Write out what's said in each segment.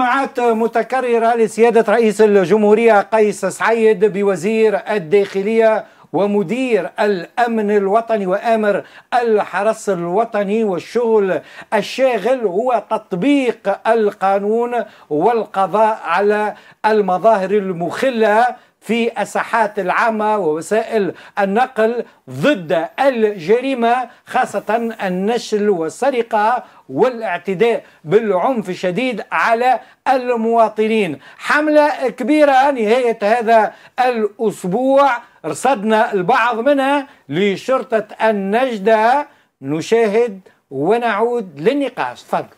اجتماعات متكررة لسيادة رئيس الجمهورية قيس سعيد بوزير الداخلية ومدير الامن الوطني وامر الحرس الوطني والشغل الشاغل هو تطبيق القانون والقضاء على المظاهر المخله في الساحات العامة ووسائل النقل ضد الجريمة خاصة النشل والسرقة والاعتداء بالعنف الشديد على المواطنين حملة كبيرة نهاية هذا الأسبوع رصدنا البعض منها لشرطة النجدة نشاهد ونعود للنقاش تفضل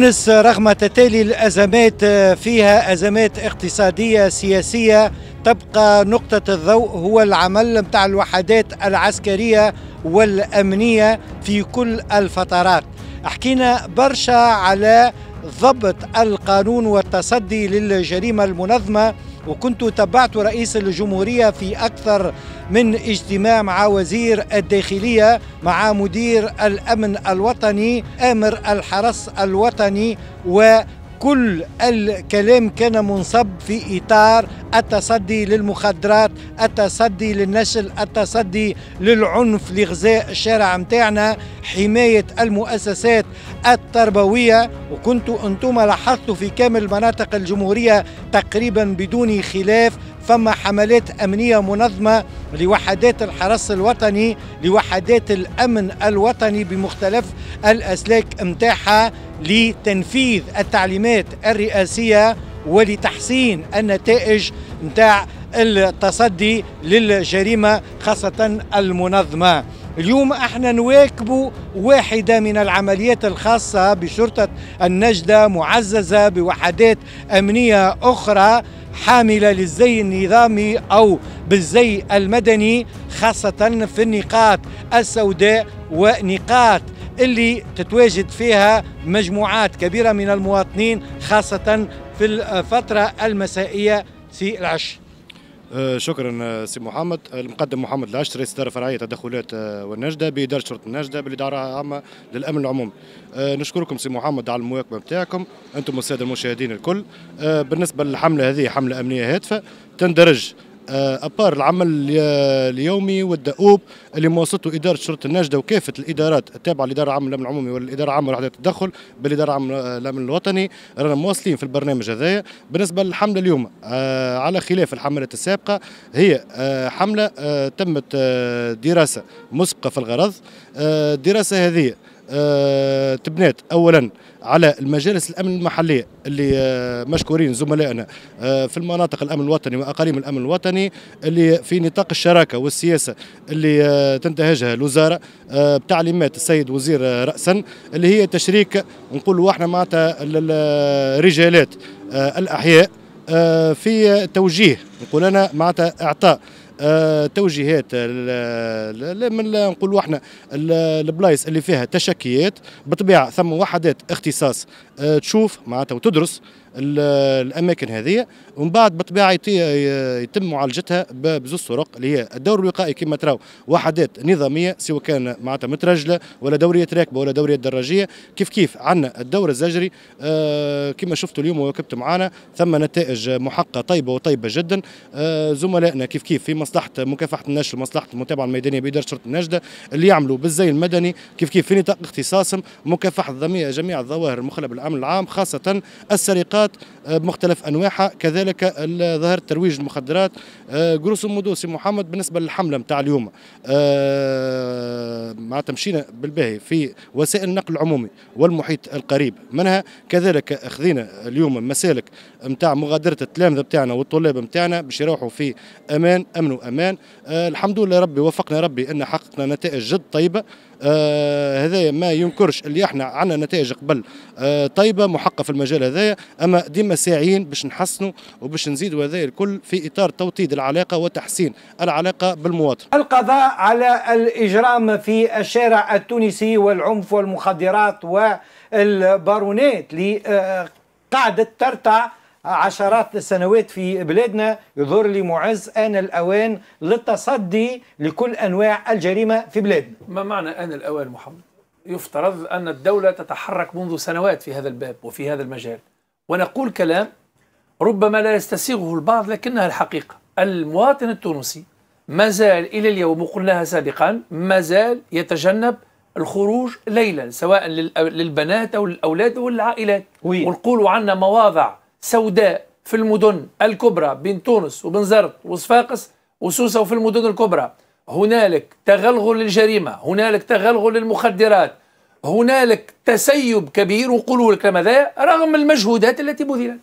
تونس رغم تتالي الأزمات آه، فيها أزمات اقتصادية سياسية تبقى نقطة الضوء هو العمل متاع الوحدات العسكرية والأمنية في كل الفترات حكينا برشا على ضبط القانون والتصدي للجريمة المنظمة وكنت تبعت رئيس الجمهورية في أكثر من اجتماع مع وزير الداخلية مع مدير الأمن الوطني آمر الحرس الوطني و كل الكلام كان منصب في إطار التصدي للمخدرات التصدي للنشل التصدي للعنف لغزاء الشارع متاعنا حماية المؤسسات التربوية وكنتوا أنتم لاحظتوا في كامل مناطق الجمهورية تقريبا بدون خلاف فما حملات أمنية منظمة لوحدات الحرس الوطني لوحدات الأمن الوطني بمختلف الأسلاك متاعها لتنفيذ التعليمات الرئاسية ولتحسين النتائج متاع التصدي للجريمة خاصة المنظمة اليوم احنا نواكب واحدة من العمليات الخاصة بشرطة النجدة معززة بوحدات أمنية أخرى حاملة للزي النظامي أو بالزي المدني خاصة في النقاط السوداء ونقاط اللي تتواجد فيها مجموعات كبيرة من المواطنين خاصة في الفترة المسائية في العشر آه، شكرا آه، سي محمد المقدم محمد رئيس استار فرعيه تدخلات آه، والنجده باداره شرطه النجده بالاداره العامه للامن العمومي نشكركم سي محمد على المواكبه نتاعكم انتم الساده المشاهدين الكل بالنسبه للحمله هذه حمله امنيه هادفه تندرج آه، ابار العمل اليومي والدؤوب اللي مواصلته اداره شرطه النجده وكافه الادارات التابعه للاداره العامه للامن العمومي والاداره العامه لوحدات التدخل بالاداره العامه للامن الوطني رانا مواصلين في البرنامج هذايا بالنسبه للحمله اليوم آه، على خلاف الحملات السابقه هي آه، حمله تمت دراسه مسبقه في الغرض الدراسه هذه آه، تبنات اولا على المجالس الامن المحليه اللي آه، مشكورين زملائنا آه، في المناطق الامن الوطني واقاليم الامن الوطني اللي في نطاق الشراكه والسياسه اللي تنتهجها الوزاره بتعليمات السيد وزير راسا اللي هي تشريك نقولوا احنا معناتها الرجالات الاحياء في توجيه نقول انا معناتها اعطاء آه، توجيهات من نقولوا احنا البلايص اللي فيها تشكيات بطبيعه ثم وحدات اختصاص آه، تشوف معناتها وتدرس الاماكن هذه ومن بعد بالطبيعه يتم معالجتها بزوز طرق اللي هي الدور الوقائي كما تراو وحدات نظاميه سواء كان معناتها مترجله ولا دوريه راكبه ولا دوريه دراجيه كيف كيف عندنا الدور الزجري آه، كما شفتوا اليوم وكبت معنا ثم نتائج محقه طيبه وطيبه جدا آه، زملائنا كيف كيف في مصلحه مكافحه النشر مصلحه المتابعه الميدانيه باداره شرطه النجده اللي يعملوا بالزي المدني كيف كيف في نطاق اختصاصهم مكافحه جميع الظواهر المخلب بالامن الامن العام خاصة السرقات آه، بمختلف أنواعها كذلك ظاهرة ترويج المخدرات آه، جروس مدوسي سي محمد بالنسبة للحملة نتاع اليوم آه، معناتها مشينا بالباهي في وسائل النقل العمومي والمحيط القريب منها كذلك خذينا اليوم مسالك نتاع مغادرة التلامذة نتاعنا والطلاب نتاعنا باش يروحوا في أمان أمن وأمان الحمد لله ربي وفقنا ربي أن حققنا نتائج جد طيبة آه، هذا ما ينكرش اللي احنا عندنا نتائج قبل آه، طيبه محقه في المجال هذايا اما ديما ساعيين باش نحسنوا وباش نزيدوا هذا الكل في اطار توطيد العلاقه وتحسين العلاقه بالمواطن. القضاء على الاجرام في الشارع التونسي والعنف والمخدرات والبارونات اللي قاعده ترتع عشرات السنوات في بلادنا يظهر لي معز أن الأوان للتصدي لكل أنواع الجريمة في بلادنا ما معنى أن الأوان محمد؟ يفترض أن الدولة تتحرك منذ سنوات في هذا الباب وفي هذا المجال ونقول كلام ربما لا يستسيغه البعض لكنها الحقيقة المواطن التونسي ما زال إلى اليوم وقلناها سابقا ما زال يتجنب الخروج ليلا سواء للبنات أو للاولاد أو للعائلات ونقولوا عنا مواضع سوداء في المدن الكبرى بين تونس وبنزرت وصفاقس وسوسة وفي المدن الكبرى هنالك تغلغل للجريمة هنالك تغلغل للمخدرات هنالك تسيب كبير وقولوا لك ماذا رغم المجهودات التي بذلت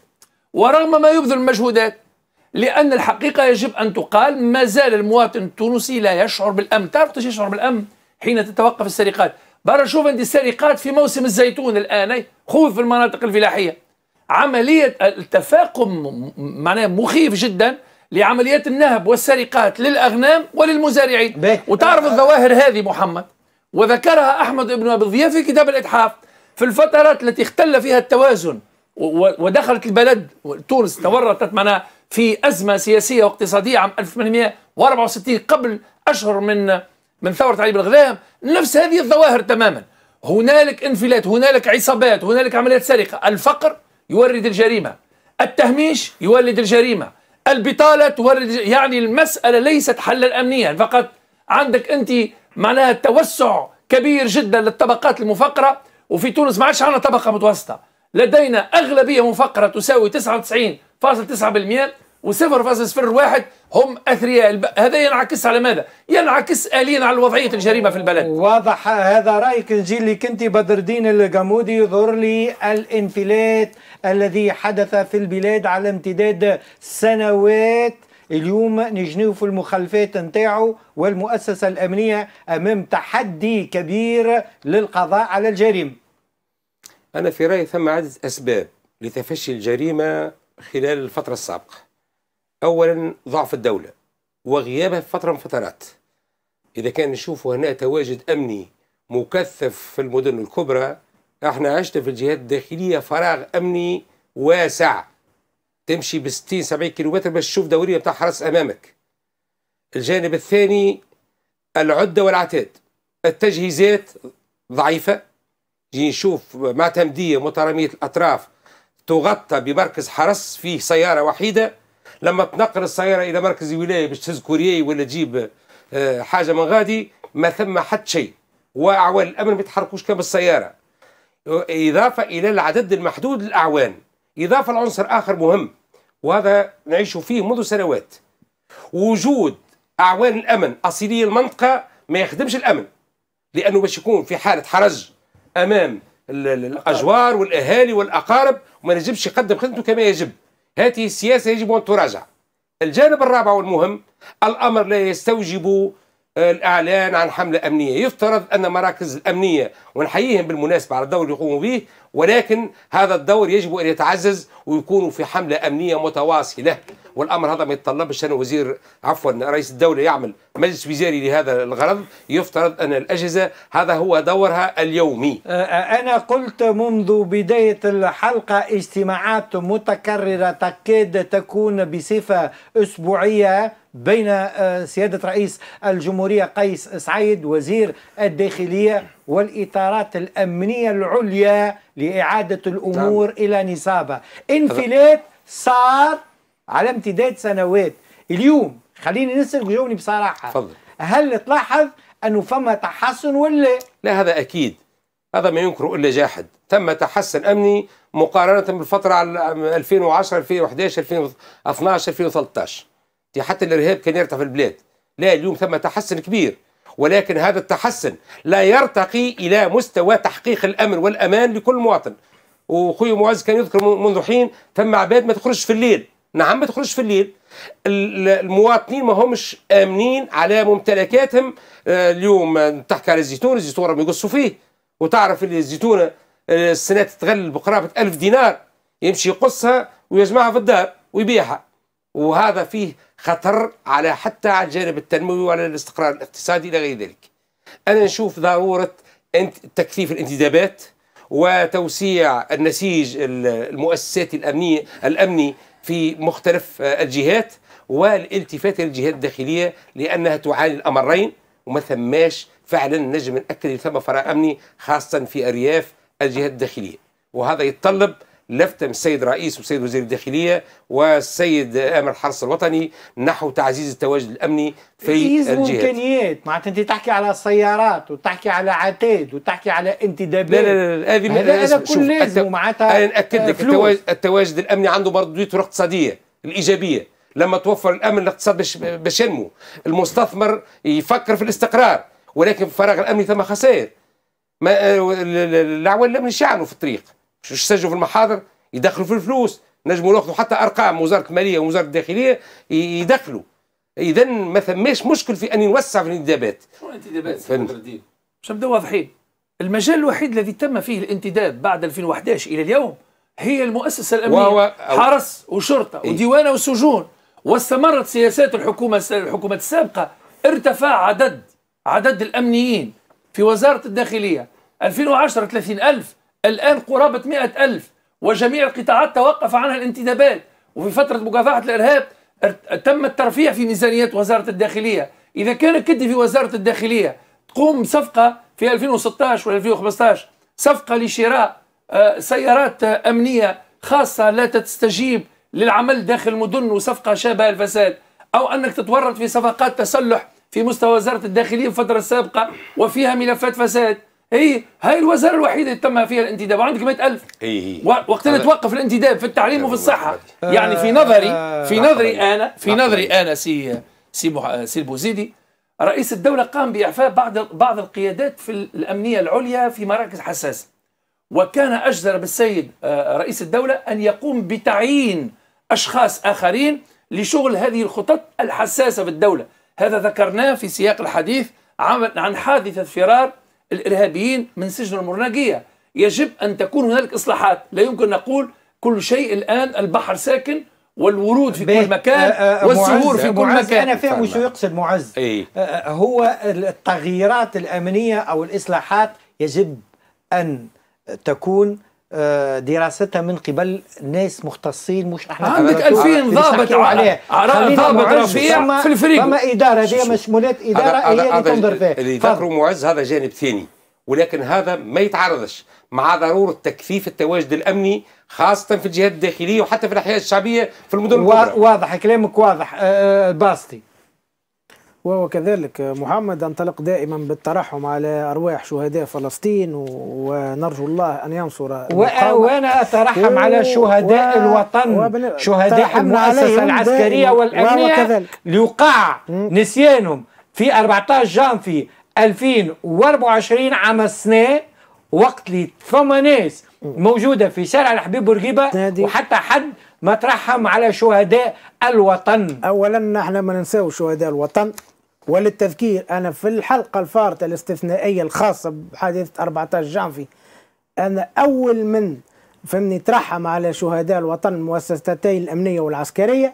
ورغم ما يبذل المجهودات لأن الحقيقة يجب أن تقال ما زال المواطن التونسي لا يشعر بالأمن تعرف كيفاش يشعر بالأمن حين تتوقف السرقات برا شوف عندي السرقات في موسم الزيتون الآن خوف في المناطق الفلاحية عملية التفاقم معناه مخيف جدا لعمليات النهب والسرقات للأغنام وللمزارعين وتعرف الظواهر هذه محمد وذكرها أحمد بن أبي الضياف في كتاب الإتحاف في الفترات التي اختل فيها التوازن ودخلت البلد تونس تورطت معناها في أزمة سياسية واقتصادية عام 1864 قبل أشهر من من ثورة علي بن نفس هذه الظواهر تماما هنالك انفلات هنالك عصابات هنالك عمليات سرقة الفقر يورد الجريمة التهميش يولد الجريمة البطالة تورد يعني المسألة ليست حلا أمنيا فقط عندك أنت معناها توسع كبير جدا للطبقات المفقرة وفي تونس ما عادش عندنا طبقة متوسطة لدينا أغلبية مفقرة تساوي 99.9% وصفر فاصل صفر واحد هم اثرياء هذا ينعكس على ماذا؟ ينعكس اليا على وضعيه الجريمه في البلد. واضح هذا رايك نجي اللي كنت بدر الدين القمودي يظهر لي الانفلات الذي حدث في البلاد على امتداد سنوات اليوم نجنيو في المخلفات نتاعو والمؤسسه الامنيه امام تحدي كبير للقضاء على الجريمه. انا في رايي ثم عدد اسباب لتفشي الجريمه خلال الفتره السابقه. أولا ضعف الدولة وغيابها في فترة من فترات إذا كان نشوف هنا تواجد أمني مكثف في المدن الكبرى احنا عشنا في الجهات الداخلية فراغ أمني واسع تمشي ب 60 70 كيلومتر باش تشوف دورية بتاع حرس أمامك الجانب الثاني العدة والعتاد التجهيزات ضعيفة جي نشوف معتمدية مترامية الأطراف تغطى بمركز حرس فيه سيارة وحيدة لما تنقل السياره الى مركز الولايه باش تهز كوريي ولا تجيب آه، حاجه من غادي ما ثم حتى شيء واعوان الامن ما يتحركوش كان بالسياره اضافه الى العدد المحدود للاعوان اضافه لعنصر اخر مهم وهذا نعيش فيه منذ سنوات وجود اعوان الامن اصيليه المنطقه ما يخدمش الامن لانه باش يكون في حاله حرج امام الاجوار والاهالي والاقارب وما يجبش يقدم خدمته كما يجب هذه السياسة يجب أن تراجع الجانب الرابع والمهم الأمر لا يستوجب الاعلان عن حمله امنيه يفترض ان مراكز الامنيه ونحييهم بالمناسبه على الدور اللي يقوموا به ولكن هذا الدور يجب ان يتعزز ويكونوا في حمله امنيه متواصله والامر هذا ما يتطلبش ان وزير عفوا رئيس الدوله يعمل مجلس وزاري لهذا الغرض يفترض ان الاجهزه هذا هو دورها اليومي أه، أه، انا قلت منذ بدايه الحلقه اجتماعات متكرره تكاد تكون بصفه اسبوعيه بين آه، سيادة رئيس الجمهورية قيس سعيد وزير الداخلية والإطارات الأمنية العليا لإعادة الأمور طبعا. نعم. إلى نصابها انفلات صار على امتداد سنوات اليوم خليني نسألك جوني بصراحة فضل. هل تلاحظ أنه فما تحسن ولا لا هذا أكيد هذا ما ينكر إلا جاحد تم تحسن أمني مقارنة بالفترة 2010 2011 2012 2013 يعني حتى الارهاب كان يرتفع في البلاد لا اليوم ثم تحسن كبير ولكن هذا التحسن لا يرتقي الى مستوى تحقيق الامن والامان لكل مواطن وخويا معز كان يذكر منذ حين ثم عباد ما تخرجش في الليل نعم ما تخرجش في الليل المواطنين ما همش امنين على ممتلكاتهم آه، اليوم تحكي على الزيتون الزيتون ما يقصوا فيه وتعرف الزيتونه آه، السنه تتغل بقرابه 1000 دينار يمشي يقصها ويجمعها في الدار ويبيعها وهذا فيه خطر على حتى على الجانب التنموي وعلى الاستقرار الاقتصادي الى غير ذلك. انا نشوف ضروره تكثيف الانتدابات وتوسيع النسيج المؤسساتي الامني الامني في مختلف آه، الجهات والالتفات للجهات الداخليه لانها تعاني الامرين وما ثماش فعلا نجم ناكد ثم فراغ امني خاصه في ارياف الجهات الداخليه وهذا يتطلب من السيد رئيس والسيد وزير الداخليه والسيد امر الحرس الوطني نحو تعزيز التواجد الامني في الجهات امكانيات معناتها انت تحكي على سيارات وتحكي على عتاد وتحكي على انتدابات لا لا لا هذه هذا, هذا كل لازم معناتها انا ناكد لك التواجد, التواجد الامني عنده مردوديته اقتصاديه الايجابيه لما توفر الامن الاقتصاد باش ينمو المستثمر يفكر في الاستقرار ولكن في الفراغ الامني ثم خسائر ما آه، الاعوان الامني شعنوا في الطريق يسجلوا في المحاضر يدخلوا في الفلوس نجموا ناخذوا حتى ارقام وزاره الماليه ووزاره الداخليه يدخلوا اذا ما ثماش مشكل في ان نوسع في الانتدابات شو الانتدابات باش نبداو واضحين المجال الوحيد الذي تم فيه الانتداب بعد 2011 الى اليوم هي المؤسسه الامنيه وهو حرس وشرطه إيه؟ وديوانه وسجون واستمرت سياسات الحكومه الحكومات السابقه ارتفع عدد عدد الامنيين في وزاره الداخليه 2010 30000 الآن قرابة مئة ألف وجميع القطاعات توقف عنها الانتدابات وفي فترة مكافحة الإرهاب تم الترفيع في ميزانيات وزارة الداخلية إذا كان كدي في وزارة الداخلية تقوم صفقة في 2016 و 2015 صفقة لشراء آه، سيارات آه، أمنية خاصة لا تستجيب للعمل داخل المدن وصفقة شابهة الفساد أو أنك تتورط في صفقات تسلح في مستوى وزارة الداخلية في الفترة السابقة وفيها ملفات فساد اي هاي الوزاره الوحيده اللي تم فيها الانتداب وعندك 100000 اي وقت اللي توقف الانتداب في التعليم وفي الصحه يعني في نظري آه، في نظري انا في نظري انا سي سي آه، سي البوزيدي رئيس الدوله قام باعفاء بعض بعض القيادات في الامنيه العليا في مراكز حساسه وكان اجدر بالسيد آه، رئيس الدوله ان يقوم بتعيين اشخاص اخرين لشغل هذه الخطط الحساسه في الدوله هذا ذكرناه في سياق الحديث عن حادثه فرار الارهابيين من سجن المرناقيه يجب ان تكون هنالك اصلاحات لا يمكن نقول كل شيء الان البحر ساكن والورود في كل مكان أه، أه، أه، والزهور في كل مكان انا فاهم شو يقصد معز أي. هو التغييرات الامنيه او الاصلاحات يجب ان تكون آه، دراستها من قبل ناس مختصين مش احنا عندك 2000 آه، ضابط عليه ضابط رفيع في الفريق فما اداره هذه مشمولات اداره هي اللي تنظر فيها اللي ذكره معز هذا جانب ثاني ولكن هذا ما يتعرضش مع ضروره تكثيف التواجد الامني خاصه في الجهات الداخليه وحتى في الاحياء الشعبيه في المدن الكبرى واضح كلامك واضح أه, آه، باستي وهو كذلك محمد انطلق دائما بالترحم على ارواح شهداء فلسطين ونرجو الله ان ينصر وانا اترحم و... على شهداء و... الوطن وبن... شهداء المؤسسه العسكريه والامنيه ليقع نسيانهم في 14 جانفي 2024 عام السنه وقت اللي فما ناس موجوده في شارع الحبيب بورقيبه وحتى حد ما ترحم على شهداء الوطن اولا احنا ما ننساو شهداء الوطن وللتذكير أنا في الحلقة الفارطة الاستثنائية الخاصة بحادثة 14 جانفي أنا أول من فهمني ترحم على شهداء الوطن مؤسستي الأمنية والعسكرية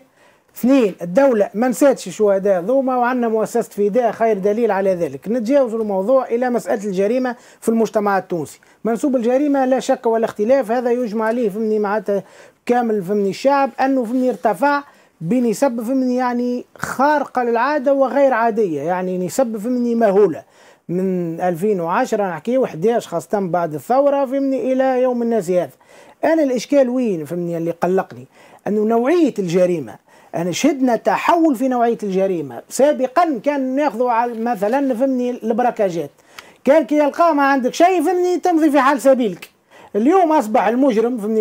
اثنين الدولة ما نساتش شهداء ذوما وعندنا مؤسسة فداء خير دليل على ذلك نتجاوز الموضوع إلى مسألة الجريمة في المجتمع التونسي منسوب الجريمة لا شك ولا اختلاف هذا يجمع عليه فهمني معناتها كامل فهمني الشعب أنه فهمني ارتفع بنسب فمني يعني خارقة للعادة وغير عادية يعني نسب فمني مهولة من 2010 نحكي و11 خاصة بعد الثورة فهمني إلى يوم الناس هذا أنا الإشكال وين فهمني اللي قلقني أنه نوعية الجريمة أنا شهدنا تحول في نوعية الجريمة سابقا كان ناخذوا على مثلا فهمني البراكاجات كان كي يلقى ما عندك شيء فهمني تمضي في حال سبيلك اليوم أصبح المجرم فهمني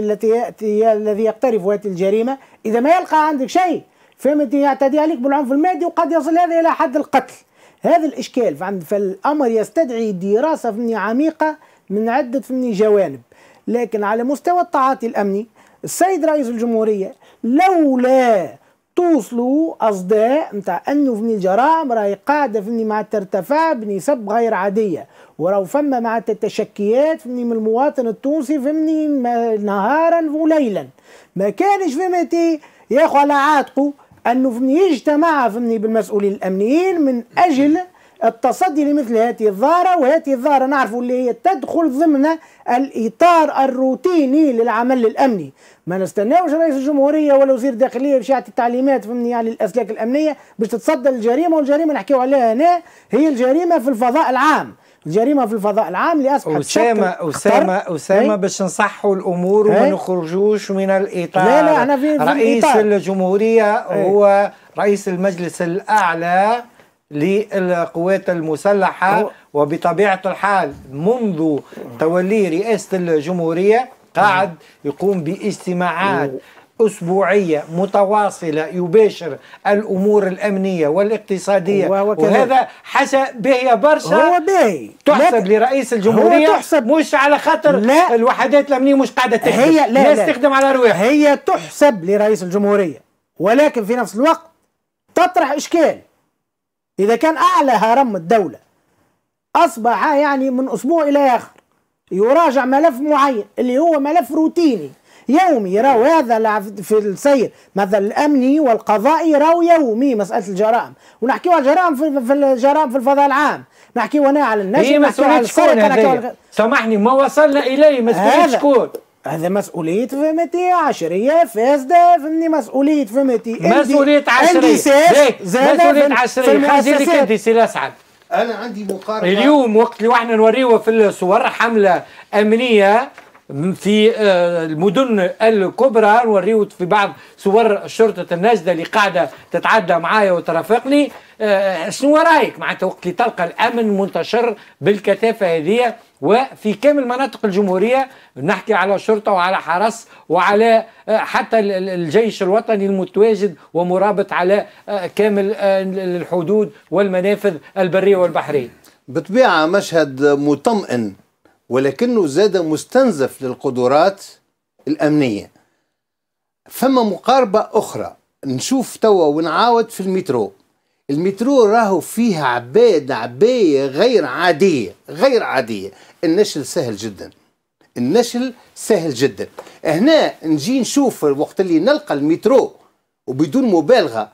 الذي يقترف هذه الجريمة إذا ما يلقى عندك شيء فهمت يعتدي عليك بالعنف المادي وقد يصل هذا إلى حد القتل هذا الإشكال فالأمر يستدعي دراسة فني عميقة من عدة فني جوانب لكن على مستوى التعاطي الأمني السيد رئيس الجمهورية لولا توصلوا أصداء نتاع أنه فني الجرائم راهي قاعدة فني مع ترتفع بنسب غير عادية ولو فما مع التشكيات فهمني من المواطن التونسي فهمني نهارا وليلا ما كانش فهمتي يا اخو على عاتقه انه فهمني يجتمع فهمني بالمسؤولين الامنيين من اجل التصدي لمثل هذه الظاهرة وهذه الظاهرة نعرفوا اللي هي تدخل ضمن الإطار الروتيني للعمل الأمني ما نستناوش رئيس الجمهورية ولا وزير الداخلية باش يعطي التعليمات فهمني على يعني الأسلاك الأمنية باش تتصدى للجريمة والجريمة نحكيو عليها هنا هي الجريمة في الفضاء العام الجريمه في الفضاء العام اللي اصبحت اسامه اسامه اسامه باش نصحوا الامور إيه؟ وما نخرجوش من الاطار لا لا احنا في رئيس الإطار. الجمهوريه إيه؟ هو رئيس المجلس الاعلى للقوات المسلحه وبطبيعه الحال منذ تولي رئاسه الجمهوريه قاعد يقوم باجتماعات أسبوعية متواصلة يباشر الأمور الأمنية والاقتصادية وهذا حسب به برشا هو بي. تحسب لرئيس الجمهورية تحسب مش على خاطر لا الوحدات الأمنية مش قاعدة تحسب هي لا, لا تخدم على رواحها هي تحسب لرئيس الجمهورية ولكن في نفس الوقت تطرح إشكال إذا كان أعلى هرم الدولة أصبح يعني من أسبوع إلى آخر يراجع ملف معين اللي هو ملف روتيني يومي يروا هذا في السير مثلا الامني والقضائي يروا يومي مساله الجرائم ونحكيو على الجرائم في, في الجرائم في الفضاء العام نحكيو هنا على الناس إيه، هي مسؤوليه شكون سامحني ما وصلنا اليه مسؤوليه شكون هذا مسؤولية فمتي عشرية فاسدة فهمني مسؤولية فمتي مسؤولية عشرية مسؤولية عشرية حاجة لك انت سي الأسعد أنا عندي مقارنة اليوم وقت اللي احنا نوريوه في الصور حملة أمنية في آه، المدن الكبرى نوريو في بعض صور شرطة النجدة اللي قاعدة تتعدى معايا وترافقني آه، شنو رايك معناتها وقت اللي تلقى الأمن منتشر بالكثافة هذه وفي كامل مناطق الجمهورية نحكي على شرطة وعلى حرس وعلى آه، حتى الجيش الوطني المتواجد ومرابط على كامل الحدود والمنافذ البرية والبحرية بطبيعة مشهد مطمئن ولكنه زاد مستنزف للقدرات الأمنية فما مقاربة أخرى نشوف توا ونعاود في المترو المترو راهو فيها عباد عباية غير عادية غير عادية النشل سهل جدا النشل سهل جدا هنا نجي نشوف وقت اللي نلقى المترو وبدون مبالغة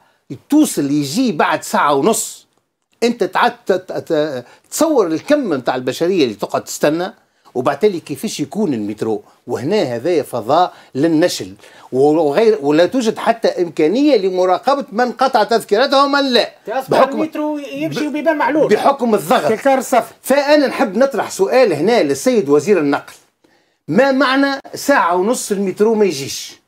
توصل يجي بعد ساعة ونص انت تعد تصور الكم نتاع البشرية اللي تقعد تستنى وبالتالي كيفاش يكون المترو وهنا هذا فضاء للنشل وغير ولا توجد حتى امكانيه لمراقبه من قطع تذكرته ومن لا بحكم المترو يمشي وبيبان معلول بحكم الضغط كثار الصف فانا نحب نطرح سؤال هنا للسيد وزير النقل ما معنى ساعه ونص المترو ما يجيش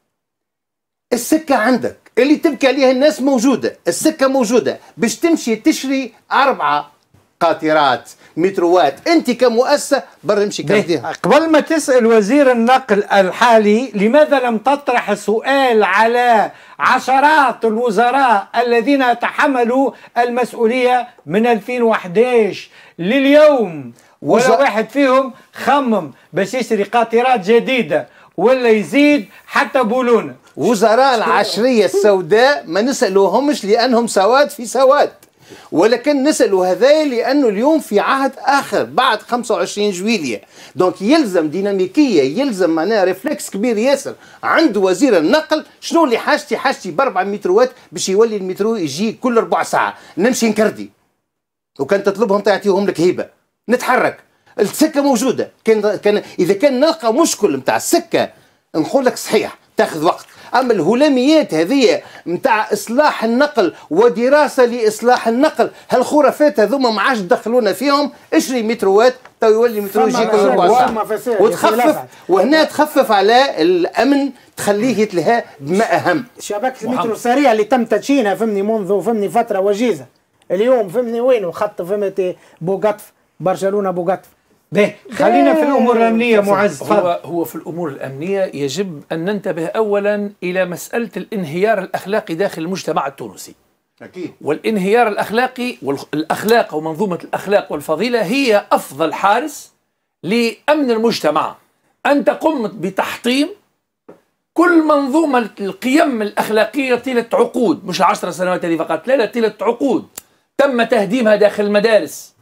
السكه عندك اللي تبكي عليها الناس موجوده السكه موجوده باش تمشي تشري اربعه قاطرات متروات انت كمؤسسه برا امشي كرديها قبل ما تسال وزير النقل الحالي لماذا لم تطرح سؤال على عشرات الوزراء الذين تحملوا المسؤوليه من 2011 لليوم ولا وز... واحد فيهم خمم باش يشري قاطرات جديده ولا يزيد حتى بولونه وزراء العشريه السوداء ما نسالوهمش لانهم سواد في سواد ولكن نسألوا هذا لأنه اليوم في عهد آخر بعد 25 جويلية دونك يلزم ديناميكية يلزم معناها ريفلكس كبير ياسر عند وزير النقل شنو اللي حاجتي حاجتي بأربع متروات باش يولي المترو يجي كل ربع ساعة نمشي نكردي وكان تطلبهم تعطيهم لك هيبة نتحرك السكة موجودة كان كان إذا كان نلقى مشكل نتاع السكة نقول لك صحيح تاخذ وقت اما الهلاميات هذه نتاع اصلاح النقل ودراسه لاصلاح النقل هالخرافات هذوما ما عادش دخلونا فيهم اشري متروات تو يولي مترو يجيك وتخفف وهنا تخفف على الامن تخليه يتلهى بما اهم شبكه المترو السريع اللي تم تدشينها فهمني منذ فهمني فتره وجيزه اليوم فهمني وين وخط فهمتي بوغطف برشلونه بوغطف به خلينا في الامور الامنيه معز هو هو في الامور الامنيه يجب ان ننتبه اولا الى مساله الانهيار الاخلاقي داخل المجتمع التونسي أكيد. والانهيار الاخلاقي والاخلاق ومنظومه الاخلاق والفضيله هي افضل حارس لامن المجتمع انت قمت بتحطيم كل منظومه القيم الاخلاقيه طيله عقود مش العشر سنوات هذه فقط لا لا طيله عقود تم تهديمها داخل المدارس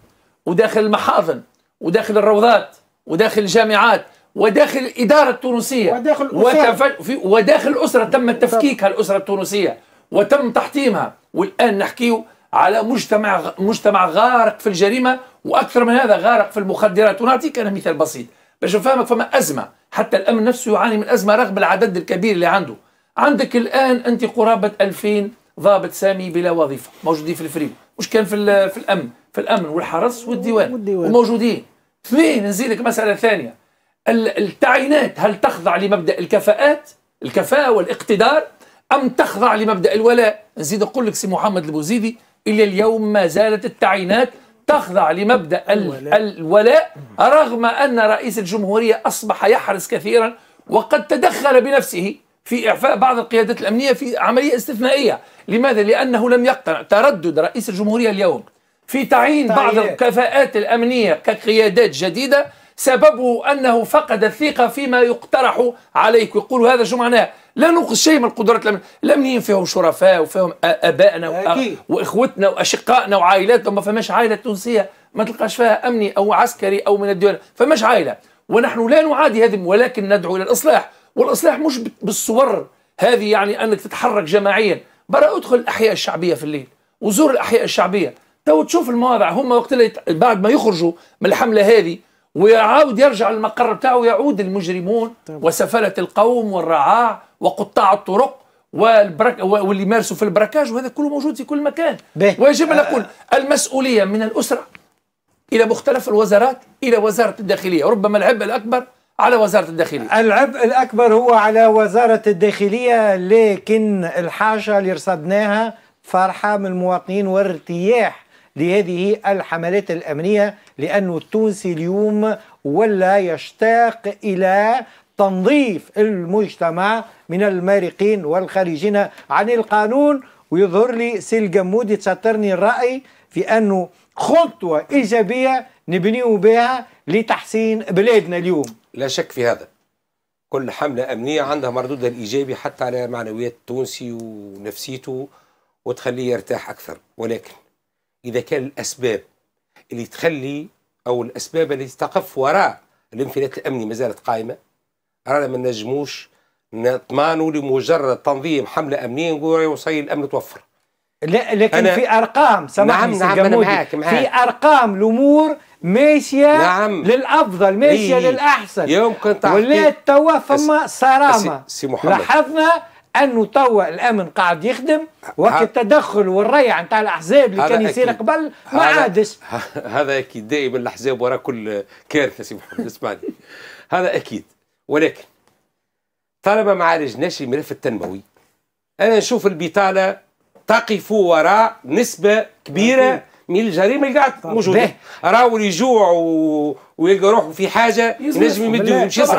وداخل المحاضن وداخل الروضات وداخل الجامعات وداخل الإدارة التونسية وداخل وتف... وداخل الأسرة تم تفكيك الأسرة التونسية وتم تحطيمها والآن نحكيه على مجتمع مجتمع غارق في الجريمة وأكثر من هذا غارق في المخدرات ونعطيك أنا مثال بسيط باش نفهمك فما أزمة حتى الأمن نفسه يعاني من أزمة رغم العدد الكبير اللي عنده عندك الآن أنت قرابة 2000 ضابط سامي بلا وظيفة موجودين في الفريق مش كان في, في الأمن في الامن والحرس والديوان, والديوان. وموجودين اثنين نزيدك مساله ثانيه التعيينات هل تخضع لمبدا الكفاءات الكفاءه والاقتدار ام تخضع لمبدا الولاء نزيد اقول لك سي محمد البوزيدي الى اليوم ما زالت التعيينات تخضع لمبدا الولاء, الولاء رغم ان رئيس الجمهوريه اصبح يحرص كثيرا وقد تدخل بنفسه في اعفاء بعض القيادات الامنيه في عمليه استثنائيه، لماذا؟ لانه لم يقتنع، تردد رئيس الجمهوريه اليوم في تعيين بعض الكفاءات الأمنية كقيادات جديدة سببه أنه فقد الثقة فيما يقترح عليك يقول هذا شو معناه لا ننقص شيء من القدرات الأمنية لم فيهم شرفاء وفيهم أبائنا وإخوتنا وأشقائنا وعائلاتنا ما فماش عائلة تونسية ما تلقاش فيها أمني أو عسكري أو من الديوان فماش عائلة ونحن لا نعادي هذه ولكن ندعو إلى الإصلاح والإصلاح مش بالصور هذه يعني أنك تتحرك جماعيا برا أدخل الأحياء الشعبية في الليل وزور الأحياء الشعبية تو تشوف المواضع هما وقت اللي بعد ما يخرجوا من الحمله هذه ويعاود يرجع للمقر بتاعه يعود المجرمون طيب. وسفله القوم والرعاع وقطاع الطرق والبرك واللي يمارسوا في البركاج وهذا كله موجود في كل مكان ويجب ان آه. اقول المسؤوليه من الاسره الى مختلف الوزارات الى وزاره الداخليه ربما العبء الاكبر على وزارة الداخلية العبء الأكبر هو على وزارة الداخلية لكن الحاجة اللي رصدناها فرحة من المواطنين وارتياح لهذه الحملات الأمنية لأنه التونسي اليوم ولا يشتاق إلى تنظيف المجتمع من المارقين والخارجين عن القانون ويظهر لي سي الجمودي تسطرني الرأي في أنه خطوة إيجابية نبنيو بها لتحسين بلادنا اليوم لا شك في هذا كل حملة أمنية عندها مردودها الإيجابي حتى على معنويات التونسي ونفسيته وتخليه يرتاح أكثر ولكن إذا كان الأسباب اللي تخلي أو الأسباب اللي تقف وراء الانفلات الأمني ما زالت قائمة رانا ما نجموش نطمانوا لمجرد تنظيم حملة أمنية نقول وصي الأمن توفر لا لكن في ارقام سامحني نعم نعم أنا معاك معاك في ارقام الامور ماشيه نعم للافضل ماشيه إيه. للاحسن يمكن ولات توا فما صرامه سي محمد لاحظنا انه توا الامن قاعد يخدم وقت التدخل والريع نتاع الاحزاب اللي كان يصير قبل ما عادش هذا اكيد دائما الاحزاب وراء كل كارثه سي محمد اسمعني هذا اكيد ولكن طالما ما عالجناش الملف التنموي انا نشوف البطاله تقف وراء نسبه كبيره من الجريمه اللي قاعد موجوده راهو اللي يجوع ويلقى روحه في حاجه ينجم يمد يمشي